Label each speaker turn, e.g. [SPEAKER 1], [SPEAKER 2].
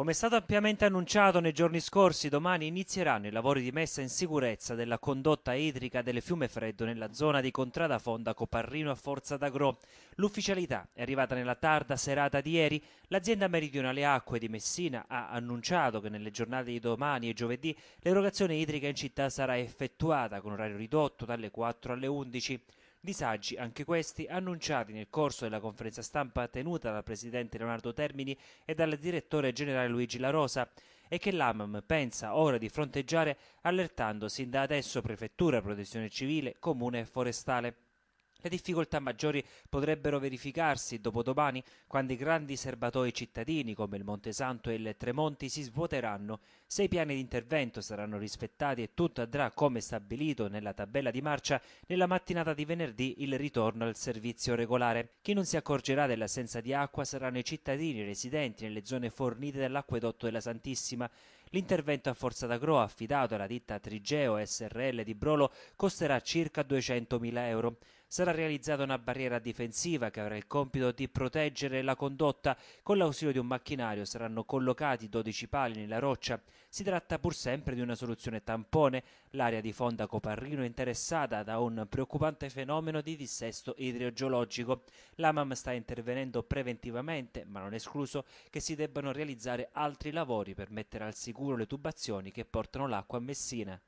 [SPEAKER 1] Come è stato ampiamente annunciato nei giorni scorsi, domani inizieranno i lavori di messa in sicurezza della condotta idrica del fiume Freddo nella zona di Contrada Fonda Coparrino a Forza d'Agro. L'ufficialità è arrivata nella tarda serata di ieri. L'azienda meridionale Acque di Messina ha annunciato che nelle giornate di domani e giovedì l'erogazione idrica in città sarà effettuata con orario ridotto dalle 4 alle 11. Disagi, anche questi, annunciati nel corso della conferenza stampa tenuta dal presidente Leonardo Termini e dal direttore generale Luigi La Rosa, e che l'AMAM pensa ora di fronteggiare allertando sin da adesso prefettura, protezione civile, comune e forestale. Le difficoltà maggiori potrebbero verificarsi dopodomani, quando i grandi serbatoi cittadini come il Monte Santo e il Tremonti si svuoteranno. Se i piani di intervento saranno rispettati e tutto andrà come stabilito nella tabella di marcia, nella mattinata di venerdì il ritorno al servizio regolare. Chi non si accorgerà dell'assenza di acqua saranno i cittadini residenti nelle zone fornite dall'acquedotto della Santissima. L'intervento a Forza d'Agro affidato alla ditta Trigeo SRL di Brolo costerà circa 200.000 euro sarà realizzata una barriera difensiva che avrà il compito di proteggere la condotta. Con l'ausilio di un macchinario saranno collocati 12 pali nella roccia. Si tratta pur sempre di una soluzione tampone. L'area di Fonda Coparrino è interessata da un preoccupante fenomeno di dissesto idrogeologico. L'AMAM sta intervenendo preventivamente, ma non è escluso che si debbano realizzare altri lavori per mettere al sicuro le tubazioni che portano l'acqua a Messina.